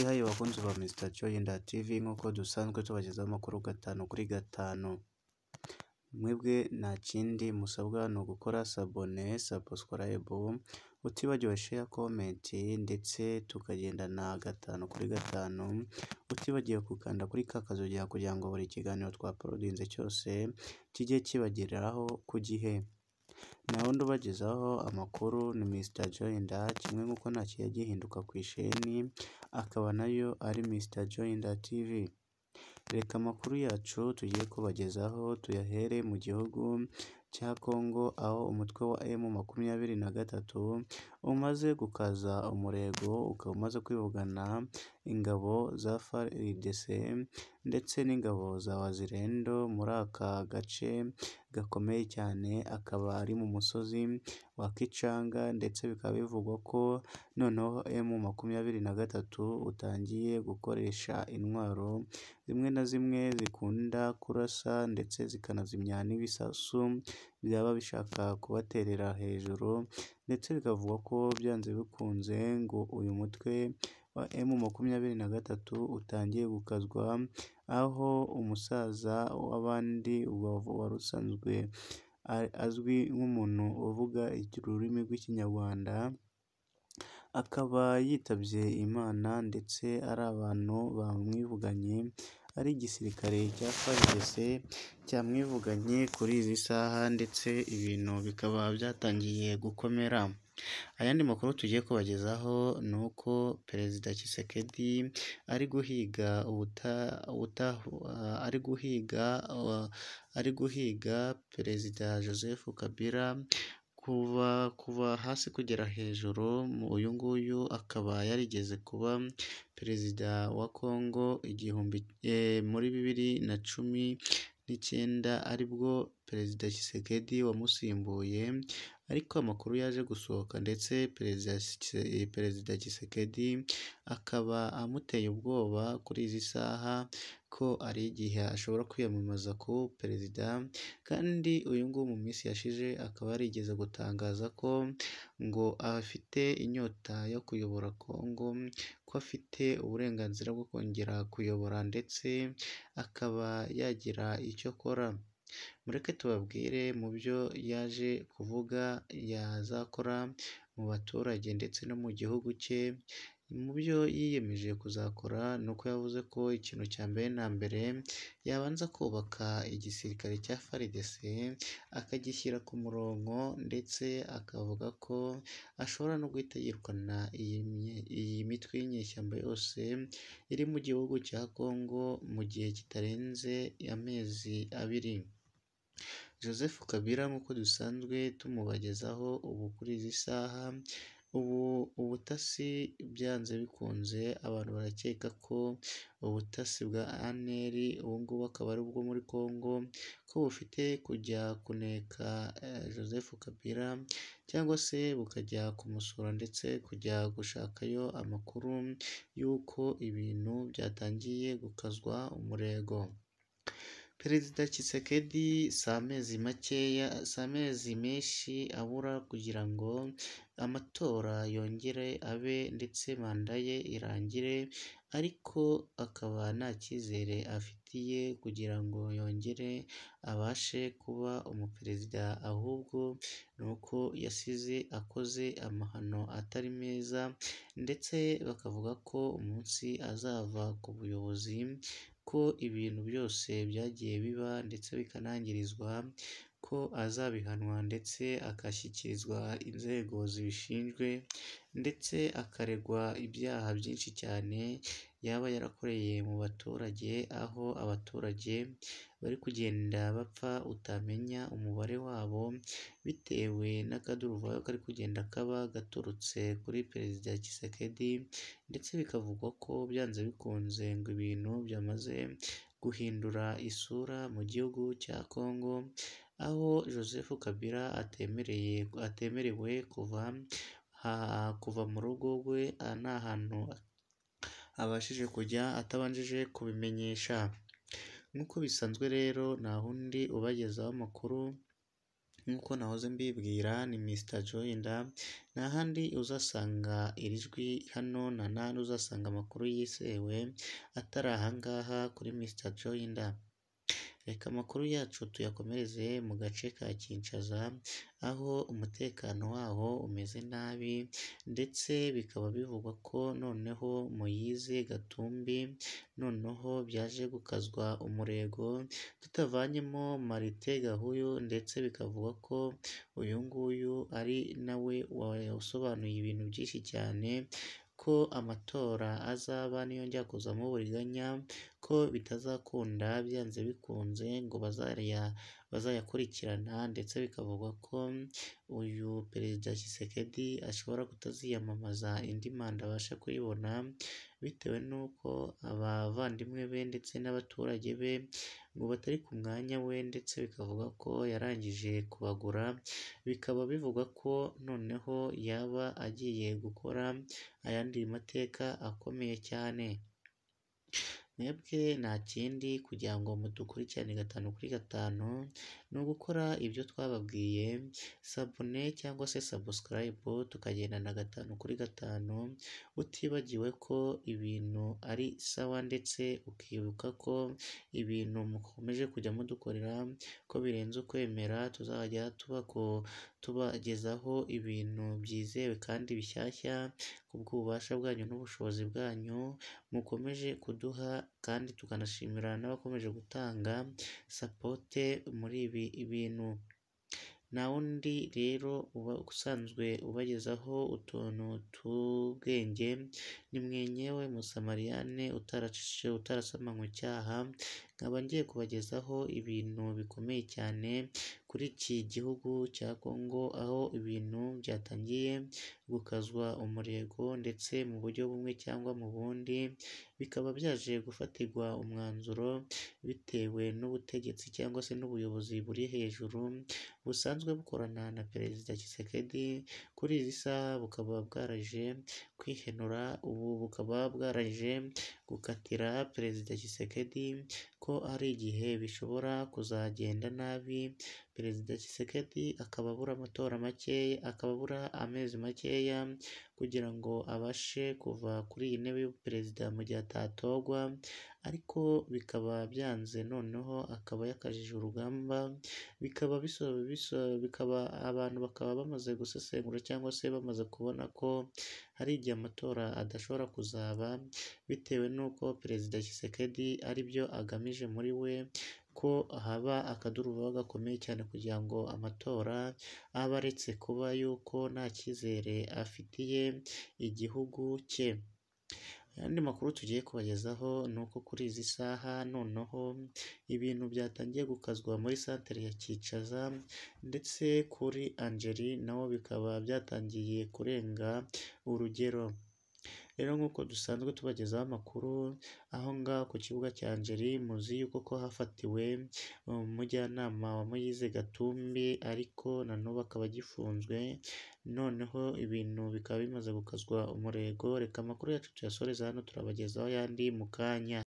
Harihaye bakunzi ba Mr Joyinda TV nk'uko dusanzwe tubagezaho amakuru gatanu kuri gatanu, mwebwe nta kindi musabwa ni ugukora sabone, sabusikarayibu, utibagiwe sheya, komenti ndetse na gatanu kuri gatanu, utibagiwe gukanda kuri ka kazugeya kugira ngo buri kiganiro twaporodinze cyose kijye kibageraho ku gihe. naho undi ubagezaho amakuru ni Mr Joyinda kimwe nk'uko nta gihinduka ku isheni akaba nayo ari Mr Joyinda TV reka amakuru yacu tugiye kubagezaho tuyahere mu gihugu cya Congo aho umutwe wa M makumyabiri na gatatu umaze gukaza umurego, ukaba umaze kwivugana ingabo za FARDC ndetse n'ingabo za Wazirendo muri aka gace gakomeye cyane, akaba ari mu musozi wa Kicanga ndetse bikaba bivugwa ko noneho M makumyabiri na gatatu utangiye gukoresha intwaro zimwe na zimwe zikunda kurasa ndetse zikanazimya n'ibisasu byaba bishaka kubaterera hejuru. ndetse rikavuga ko byanze bikunze ngo uyu mutwe wa M makumyabiri na gatatu utangiye gukazwa aho umusaza w'abandi wari usanzwe azwi nk'umuntu uvuga ururimi rw'ikinyarwanda akaba yitabye Imana ndetse ari abantu bamwivuganye. ari igisirikare cya FARDC cyamwivuganye kuri izi saha ndetse ibintu bikaba byatangiye gukomera. Ayandi makuru tugiye kubagezaho ni uko Perezida Kisekedi ari guhiga ari guhiga ari guhiga Perezida Joseph Kabila kuva kuva hasi kugera hejuru, uyu nguyu akaba yarigeze kuba perezida wa Kongo igihumbi eh, muri bibiri na cumi. n'icyenda aribwo Perezida Tshisekedi wamusimbuye ariko amakuru yaje gusohoka ndetse eh, Perezida Tshisekedi akaba amuteye ubwoba kuri izi saha ko ari igihe ashobora kwiyamamaza ku perezida kandi uyu nguyu mu minsi yashije akaba yarigeze gutangaza ko ngo afite inyota yo kuyobora Congo. ko afite uburenganzira bwo kongera kuyobora ndetse akaba yagira icyo akora, mureke tubabwire mu byo yaje kuvuga yazakora mu baturage ndetse no mu gihugu cye. mu byo yiyemeje kuzakora ni uko yavuze ko ikintu cya mbere na mbere yabanza kubaka igisirikare cya FARDC e akagishyira ku murongo ndetse akavuga ko ashobora no guhita yirukana iyi mitwe y'inyeshyamba yose iri mu gihugu cya Congo mu gihe kitarenze amezi abiri. Joseph Kabila nk'uko dusanzwe tumubagezaho ubu kuri izi saha. Ubutasi byanze bikunze abantu barakeka ko ubutasi bwa ANR ubu ngubu akaba ari ubwo muri Congo, ko bufite kujya kuneka eh, Joseph Kabila cyangwa se bukajya kumusura ndetse kujya gushakayo amakuru y'uko ibintu byatangiye gukazwa umurego. Perezida Tshisekedi si amezi makeya si amezi menshi abura kugira ngo amatora yongere abe ndetse manda ye irangire, ariko akaba nta cyizere afitiye kugira ngo yongere abashe kuba umuperezida, ahubwo ni uko yasize akoze amahano atari meza ndetse bakavuga ko umunsi azava ku buyobozi. ko ibintu byose byagiye biba ndetse bikanangirizwa ko azabihanwa ndetse agashyikirizwa inzego zibishinzwe ndetse akaregwa ibyaha byinshi cyane yaba yarakoreye mu baturage, aho abaturage bari kugenda bapfa utamenya umubare wabo bitewe n'akaduruvayo kari kugenda kaba gaturutse kuri Perezida Kisekedi ndetse bikavugwa ko byanze bikunze ngo ibintu byamaze guhindura isura mu gihugu cya Congo. aho Joseph Kabila atemerewe kuva kuva mu rugo rwe nta hantu abashije kujya atabanjije kubimenyesha nk'uko bisanzwe rero nta wundi ubagezaho amakuru nk'uko nahoze mbibwira ni Mr Joyinda nta handi uzasanga iri jwi hano na n'ahandi uzasanga amakuru yizewe atari aha kuri Mr Joyinda. Reka amakuru yacu tuyakomereze mu gace ka Kinshasa, aho umutekano waho umeze nabi ndetse bikaba bivugwa ko noneho muyize Gatumbi noneho byaje gukazwa umurego, tutavanyemo Martin Gahuyu ndetse bikavugwa ko uyu nguyu ari nawe wasobanuye ibintu byinshi cyane, ko amatora azaba niyo njya kuzamo uburiganya. ko bitazakunda byanze bikunze ngo bazayakurikirana ndetse bikavugwa ko uyu Perezida Kisekedi ashobora kutaziyamamaza indi manda abasha kuyibona bitewe n'uko abavandimwe be ndetse n'abaturage be ngo batari ku mwanya we ndetse bikavuga ko yarangije kubagura, bikaba bivugwa ko noneho yaba agiye gukora ayandi mateka akomeye cyane. mwebwe nta kindi kugira ngo mudukurikirane gatanu kuri gatanu ni ugukora ibyo twababwiye sabune cyangwa se sabusikarayibu tukagendana gatanu kuri gatanu utibagiwe ko ibintu ari sawa ndetse ukibuka ko ibintu mukomeje kujya mudukorera ko birenze ukwemera tuzajya tuba ko tubagezaho ibintu byizewe kandi bishyashya kubw'ububasha bwanyu n'ubushobozi bwanyu mukomeje kuduha kandi tukanashimira n'abakomeje gutanga sapote muri ibi bintu. Nta wundi rero uba usanzwe ubagezaho utuntu tw'ubwenge, ni mwenyewe Musamariyani utaracishije, utarasomanywe icyaha nkaba ngiye kubagezaho ibintu bikomeye cyane kuri iki gihugu cya Congo aho ibintu byatangiye gukazwa umurego ndetse mu buryo bumwe cyangwa mu bundi bikaba byaje gufatirwa umwanzuro bitewe n'ubutegetsi cyangwa se n'ubuyobozi buri hejuru busanzwe bukorana na Perezida kisekedi kuri izi saha bukaba bwaraje kwihenura ubu bukaba bwaraje gukatira Perezida Tshisekedi ko ko hari igihe bishobora kuzagenda nabi perezida Tshisekedi akaba abura amatora makeya, akaba abura amezi makeya kugira ngo abashe kuva kuri iyi ntebe y'ubuperezida mu gihe atatorwa, ariko bikaba byanze noneho akaba yakajije urugamba, bikaba bikaba abantu bakaba bamaze gusesengura cyangwa se bamaze kubona ko hari igihe amatora adashobora kuzaba bitewe n'uko perezida Kisekedi ari byo agamije muri we. ko haba akaduruvayo gakomeye cyane kugira ngo amatora abe aretse kuba yuko nta cyizere afitiye igihugu cye. Andi makuru tugiye kubagezaho ni uko kuri izi saha noneho ibintu byatangiye gukazwa muri santere ya Cyicaza ndetse kuri Angeli naho bikaba byatangiye kurenga urugero. rero nk'uko dusanzwe tubagezaho amakuru, aho ngaho ku kibuga cya Njeri muzi yuko ko hafatiwe um, umujyanama wa Moise Gatumbi ariko na n'ubu akaba agifunzwe, noneho ibintu bikaba bimaze gukazwa umurego, reka amakuru yacu tuyasoreze hano turabagezaho ayandi mu kanya.